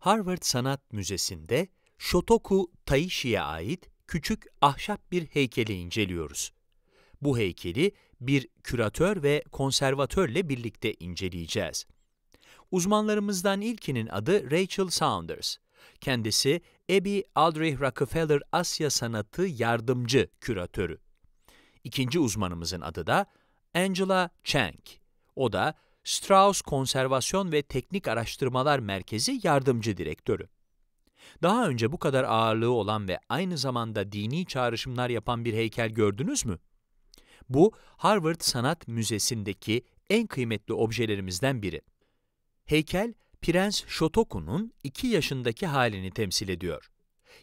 Harvard Sanat Müzesi'nde Shotoku Taishi'ye ait küçük ahşap bir heykeli inceliyoruz. Bu heykeli bir küratör ve konservatörle birlikte inceleyeceğiz. Uzmanlarımızdan ilkinin adı Rachel Saunders. Kendisi Abby Aldrich Rockefeller Asya Sanatı Yardımcı Küratörü. İkinci uzmanımızın adı da Angela Chang. O da Strauss Konservasyon ve Teknik Araştırmalar Merkezi Yardımcı Direktörü. Daha önce bu kadar ağırlığı olan ve aynı zamanda dini çağrışımlar yapan bir heykel gördünüz mü? Bu, Harvard Sanat Müzesi'ndeki en kıymetli objelerimizden biri. Heykel, Prens Shotoku'nun 2 yaşındaki halini temsil ediyor.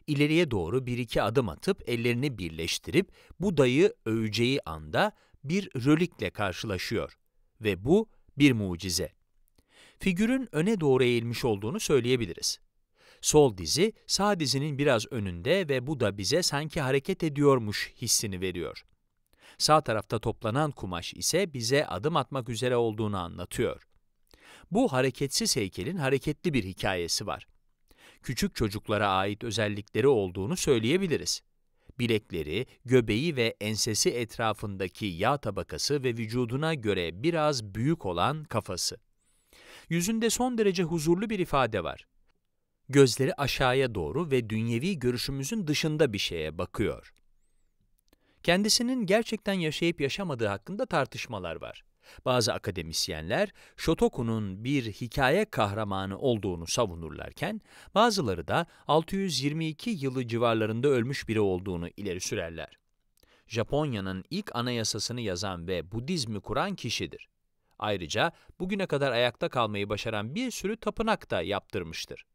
İleriye doğru bir iki adım atıp ellerini birleştirip bu dayı öveceği anda bir rölikle karşılaşıyor. Ve bu bir mucize. Figürün öne doğru eğilmiş olduğunu söyleyebiliriz. Sol dizi, sağ dizinin biraz önünde ve bu da bize sanki hareket ediyormuş hissini veriyor. Sağ tarafta toplanan kumaş ise bize adım atmak üzere olduğunu anlatıyor. Bu hareketsiz heykelin hareketli bir hikayesi var. Küçük çocuklara ait özellikleri olduğunu söyleyebiliriz bilekleri, göbeği ve ensesi etrafındaki yağ tabakası ve vücuduna göre biraz büyük olan kafası. Yüzünde son derece huzurlu bir ifade var. Gözleri aşağıya doğru ve dünyevi görüşümüzün dışında bir şeye bakıyor. Kendisinin gerçekten yaşayıp yaşamadığı hakkında tartışmalar var. Bazı akademisyenler Shotoku'nun bir hikaye kahramanı olduğunu savunurlarken, bazıları da 622 yılı civarlarında ölmüş biri olduğunu ileri sürerler. Japonya'nın ilk anayasasını yazan ve Budizmi kuran kişidir. Ayrıca bugüne kadar ayakta kalmayı başaran bir sürü tapınak da yaptırmıştır.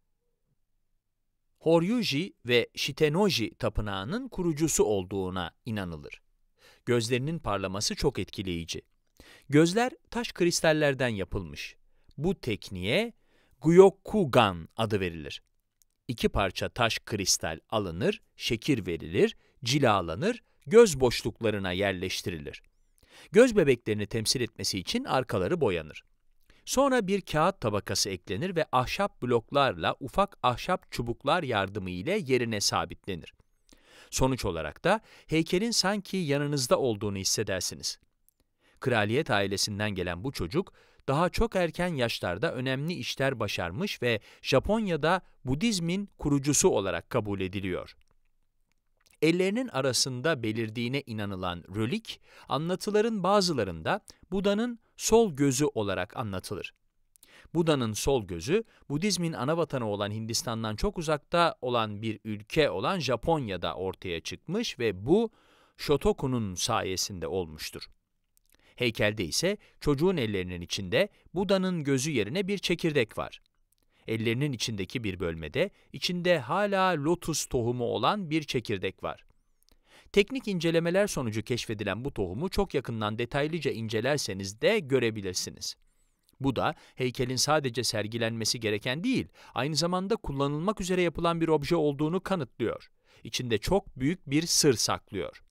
Horyuji ve Shitenoji tapınağının kurucusu olduğuna inanılır. Gözlerinin parlaması çok etkileyici. Gözler taş kristallerden yapılmış. Bu tekniğe Gyokugan adı verilir. İki parça taş kristal alınır, şekil verilir, cilalanır, göz boşluklarına yerleştirilir. Göz bebeklerini temsil etmesi için arkaları boyanır. Sonra bir kağıt tabakası eklenir ve ahşap bloklarla ufak ahşap çubuklar yardımı ile yerine sabitlenir. Sonuç olarak da heykelin sanki yanınızda olduğunu hissedersiniz kraliyet ailesinden gelen bu çocuk, daha çok erken yaşlarda önemli işler başarmış ve Japonya'da Budizmin kurucusu olarak kabul ediliyor. Ellerinin arasında belirdiğine inanılan rölik, anlatıların bazılarında Buda'nın sol gözü olarak anlatılır. Buda'nın sol gözü, Budizmin ana vatanı olan Hindistan'dan çok uzakta olan bir ülke olan Japonya'da ortaya çıkmış ve bu, Shotoku'nun sayesinde olmuştur. Heykelde ise çocuğun ellerinin içinde Buda'nın gözü yerine bir çekirdek var. Ellerinin içindeki bir bölmede, içinde hala lotus tohumu olan bir çekirdek var. Teknik incelemeler sonucu keşfedilen bu tohumu çok yakından detaylıca incelerseniz de görebilirsiniz. Bu da heykelin sadece sergilenmesi gereken değil, aynı zamanda kullanılmak üzere yapılan bir obje olduğunu kanıtlıyor. İçinde çok büyük bir sır saklıyor.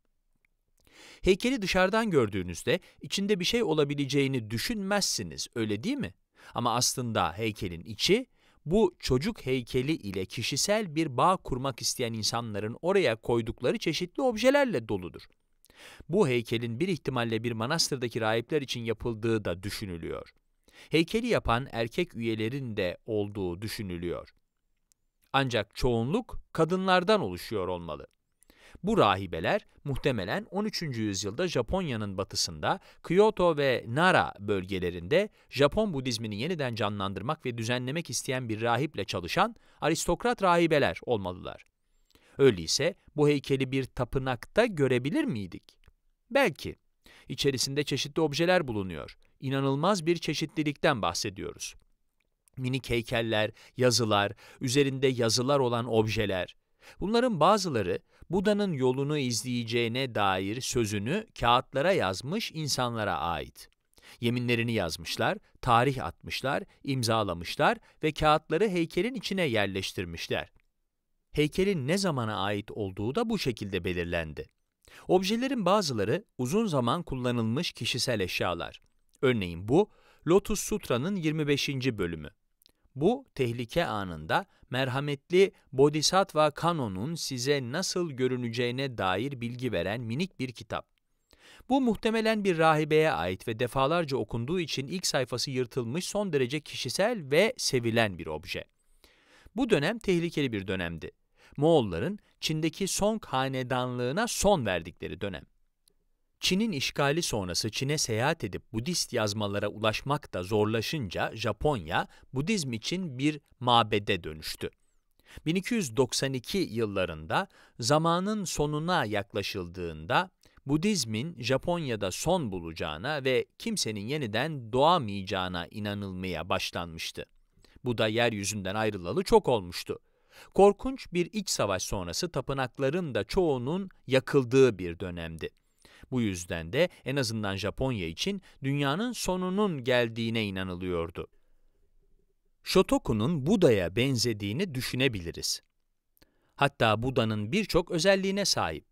Heykeli dışarıdan gördüğünüzde içinde bir şey olabileceğini düşünmezsiniz, öyle değil mi? Ama aslında heykelin içi, bu çocuk heykeli ile kişisel bir bağ kurmak isteyen insanların oraya koydukları çeşitli objelerle doludur. Bu heykelin bir ihtimalle bir manastırdaki rahipler için yapıldığı da düşünülüyor. Heykeli yapan erkek üyelerin de olduğu düşünülüyor. Ancak çoğunluk kadınlardan oluşuyor olmalı. Bu rahibeler muhtemelen 13. yüzyılda Japonya'nın batısında Kyoto ve Nara bölgelerinde Japon Budizmini yeniden canlandırmak ve düzenlemek isteyen bir rahiple çalışan aristokrat rahibeler olmalılar. Öyleyse bu heykeli bir tapınakta görebilir miydik? Belki. İçerisinde çeşitli objeler bulunuyor. İnanılmaz bir çeşitlilikten bahsediyoruz. Minik heykeller, yazılar, üzerinde yazılar olan objeler. Bunların bazıları Buda'nın yolunu izleyeceğine dair sözünü kağıtlara yazmış insanlara ait. Yeminlerini yazmışlar, tarih atmışlar, imzalamışlar ve kağıtları heykelin içine yerleştirmişler. Heykelin ne zamana ait olduğu da bu şekilde belirlendi. Objelerin bazıları uzun zaman kullanılmış kişisel eşyalar. Örneğin bu, Lotus Sutra'nın 25. bölümü. Bu tehlike anında merhametli Bodhisattva Kanon'un size nasıl görüneceğine dair bilgi veren minik bir kitap. Bu muhtemelen bir rahibeye ait ve defalarca okunduğu için ilk sayfası yırtılmış son derece kişisel ve sevilen bir obje. Bu dönem tehlikeli bir dönemdi. Moğolların Çin'deki Song hanedanlığına son verdikleri dönem. Çin'in işgali sonrası Çin'e seyahat edip Budist yazmalara ulaşmak da zorlaşınca Japonya, Budizm için bir mabede dönüştü. 1292 yıllarında zamanın sonuna yaklaşıldığında Budizmin Japonya'da son bulacağına ve kimsenin yeniden doğamayacağına inanılmaya başlanmıştı. Bu da yeryüzünden ayrılalı çok olmuştu. Korkunç bir iç savaş sonrası tapınakların da çoğunun yakıldığı bir dönemdi. Bu yüzden de en azından Japonya için dünyanın sonunun geldiğine inanılıyordu. Shotoku'nun Buda'ya benzediğini düşünebiliriz. Hatta Buda'nın birçok özelliğine sahip.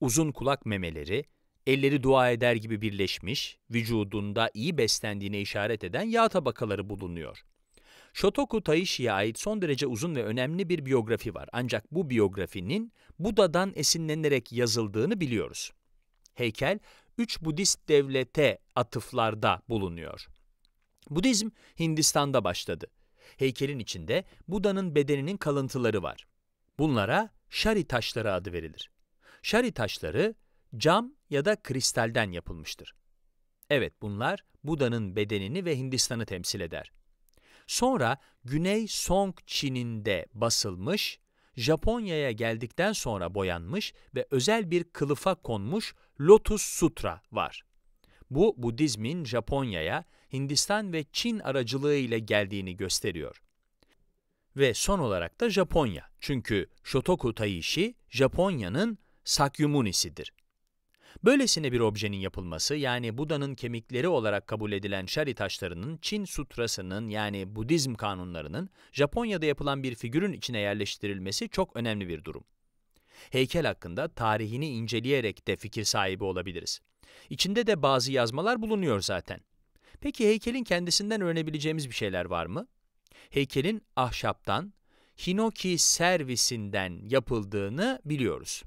Uzun kulak memeleri, elleri dua eder gibi birleşmiş, vücudunda iyi beslendiğine işaret eden yağ tabakaları bulunuyor. Shotoku Taishi'ye ait son derece uzun ve önemli bir biyografi var. Ancak bu biyografinin Buda'dan esinlenerek yazıldığını biliyoruz heykel üç Budist devlete atıflarda bulunuyor. Budizm Hindistan'da başladı. Heykelin içinde Buda'nın bedeninin kalıntıları var. Bunlara şari taşları adı verilir. Şari taşları cam ya da kristalden yapılmıştır. Evet bunlar Buda'nın bedenini ve Hindistan'ı temsil eder. Sonra Güney Song Çin'inde basılmış Japonya'ya geldikten sonra boyanmış ve özel bir kılıfa konmuş Lotus Sutra var. Bu Budizmin Japonya'ya, Hindistan ve Çin aracılığı ile geldiğini gösteriyor. Ve son olarak da Japonya. Çünkü Shotoku Taishi, Japonya'nın Sakyumunisi'dir. Böylesine bir objenin yapılması yani Buda'nın kemikleri olarak kabul edilen şari taşlarının Çin sutrasının yani Budizm kanunlarının Japonya'da yapılan bir figürün içine yerleştirilmesi çok önemli bir durum. Heykel hakkında tarihini inceleyerek de fikir sahibi olabiliriz. İçinde de bazı yazmalar bulunuyor zaten. Peki heykelin kendisinden öğrenebileceğimiz bir şeyler var mı? Heykelin ahşaptan, hinoki servisinden yapıldığını biliyoruz.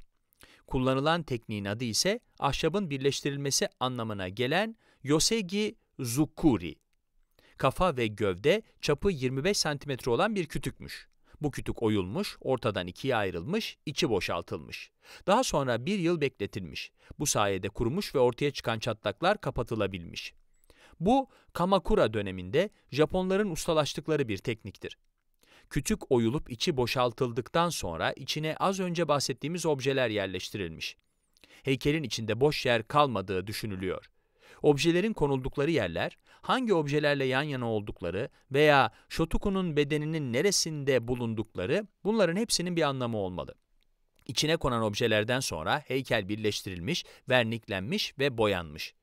Kullanılan tekniğin adı ise ahşabın birleştirilmesi anlamına gelen yosegi zukuri. Kafa ve gövde çapı 25 cm olan bir kütükmüş. Bu kütük oyulmuş, ortadan ikiye ayrılmış, içi boşaltılmış. Daha sonra bir yıl bekletilmiş. Bu sayede kurumuş ve ortaya çıkan çatlaklar kapatılabilmiş. Bu, Kamakura döneminde Japonların ustalaştıkları bir tekniktir. Kütük oyulup içi boşaltıldıktan sonra içine az önce bahsettiğimiz objeler yerleştirilmiş. Heykelin içinde boş yer kalmadığı düşünülüyor. Objelerin konuldukları yerler, hangi objelerle yan yana oldukları veya Shotoku'nun bedeninin neresinde bulundukları bunların hepsinin bir anlamı olmalı. İçine konan objelerden sonra heykel birleştirilmiş, verniklenmiş ve boyanmış.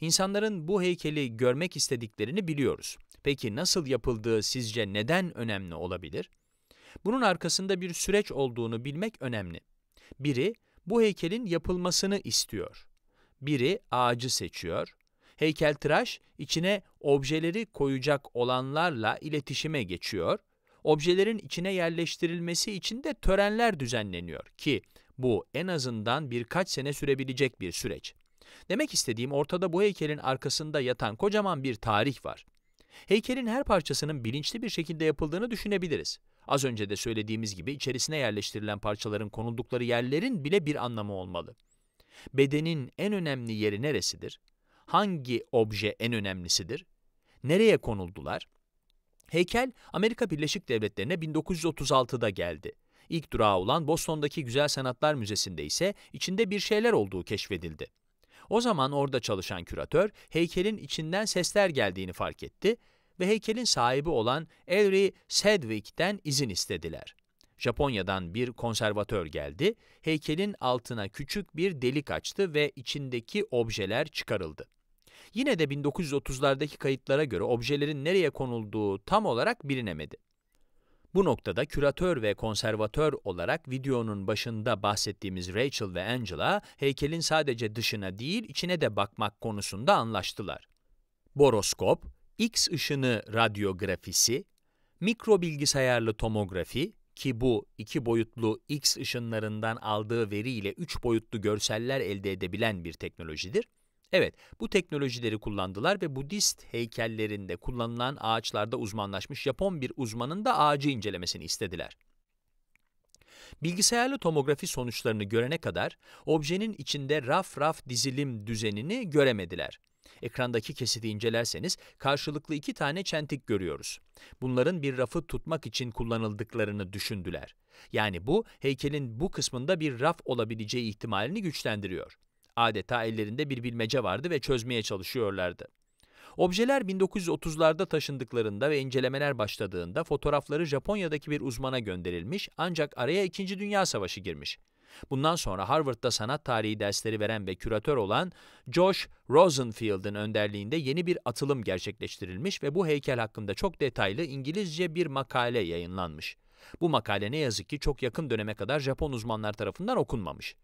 İnsanların bu heykeli görmek istediklerini biliyoruz. Peki nasıl yapıldığı sizce neden önemli olabilir? Bunun arkasında bir süreç olduğunu bilmek önemli. Biri bu heykelin yapılmasını istiyor. Biri ağacı seçiyor. Heykeltıraş içine objeleri koyacak olanlarla iletişime geçiyor. Objelerin içine yerleştirilmesi için de törenler düzenleniyor ki bu en azından birkaç sene sürebilecek bir süreç. Demek istediğim ortada bu heykelin arkasında yatan kocaman bir tarih var. Heykelin her parçasının bilinçli bir şekilde yapıldığını düşünebiliriz. Az önce de söylediğimiz gibi içerisine yerleştirilen parçaların konuldukları yerlerin bile bir anlamı olmalı. Bedenin en önemli yeri neresidir? Hangi obje en önemlisidir? Nereye konuldular? Heykel Amerika Birleşik Devletleri'ne 1936'da geldi. İlk durağı olan Boston'daki Güzel Sanatlar Müzesi'nde ise içinde bir şeyler olduğu keşfedildi. O zaman orada çalışan küratör heykelin içinden sesler geldiğini fark etti ve heykelin sahibi olan Elri Sedwick'ten izin istediler. Japonya'dan bir konservatör geldi, heykelin altına küçük bir delik açtı ve içindeki objeler çıkarıldı. Yine de 1930'lardaki kayıtlara göre objelerin nereye konulduğu tam olarak bilinemedi. Bu noktada küratör ve konservatör olarak videonun başında bahsettiğimiz Rachel ve Angela, heykelin sadece dışına değil içine de bakmak konusunda anlaştılar. Boroskop, X ışını radyografisi, mikrobilgisayarlı tomografi, ki bu iki boyutlu X ışınlarından aldığı veriyle üç boyutlu görseller elde edebilen bir teknolojidir, Evet, bu teknolojileri kullandılar ve Budist heykellerinde kullanılan ağaçlarda uzmanlaşmış Japon bir uzmanın da ağacı incelemesini istediler. Bilgisayarlı tomografi sonuçlarını görene kadar objenin içinde raf raf dizilim düzenini göremediler. Ekrandaki kesiti incelerseniz karşılıklı iki tane çentik görüyoruz. Bunların bir rafı tutmak için kullanıldıklarını düşündüler. Yani bu heykelin bu kısmında bir raf olabileceği ihtimalini güçlendiriyor. Adeta ellerinde bir bilmece vardı ve çözmeye çalışıyorlardı. Objeler 1930'larda taşındıklarında ve incelemeler başladığında fotoğrafları Japonya'daki bir uzmana gönderilmiş ancak araya 2. Dünya Savaşı girmiş. Bundan sonra Harvard'da sanat tarihi dersleri veren ve küratör olan Josh Rosenfield'ın önderliğinde yeni bir atılım gerçekleştirilmiş ve bu heykel hakkında çok detaylı İngilizce bir makale yayınlanmış. Bu makale ne yazık ki çok yakın döneme kadar Japon uzmanlar tarafından okunmamış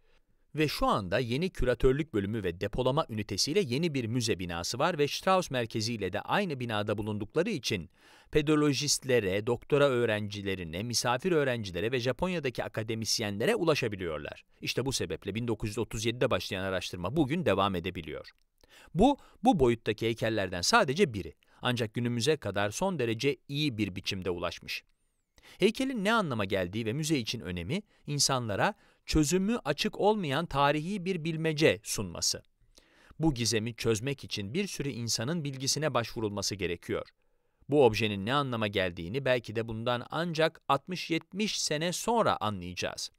ve şu anda yeni küratörlük bölümü ve depolama ünitesiyle yeni bir müze binası var ve Strauss Merkezi ile de aynı binada bulundukları için pedolojistlere, doktora öğrencilerine, misafir öğrencilere ve Japonya'daki akademisyenlere ulaşabiliyorlar. İşte bu sebeple 1937'de başlayan araştırma bugün devam edebiliyor. Bu, bu boyuttaki heykellerden sadece biri. Ancak günümüze kadar son derece iyi bir biçimde ulaşmış. Heykelin ne anlama geldiği ve müze için önemi, insanlara çözümü açık olmayan tarihi bir bilmece sunması. Bu gizemi çözmek için bir sürü insanın bilgisine başvurulması gerekiyor. Bu objenin ne anlama geldiğini belki de bundan ancak 60-70 sene sonra anlayacağız.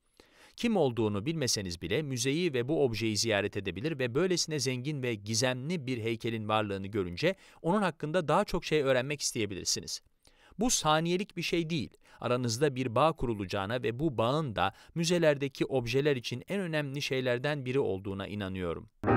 Kim olduğunu bilmeseniz bile müzeyi ve bu objeyi ziyaret edebilir ve böylesine zengin ve gizemli bir heykelin varlığını görünce onun hakkında daha çok şey öğrenmek isteyebilirsiniz. Bu saniyelik bir şey değil. Aranızda bir bağ kurulacağına ve bu bağın da müzelerdeki objeler için en önemli şeylerden biri olduğuna inanıyorum.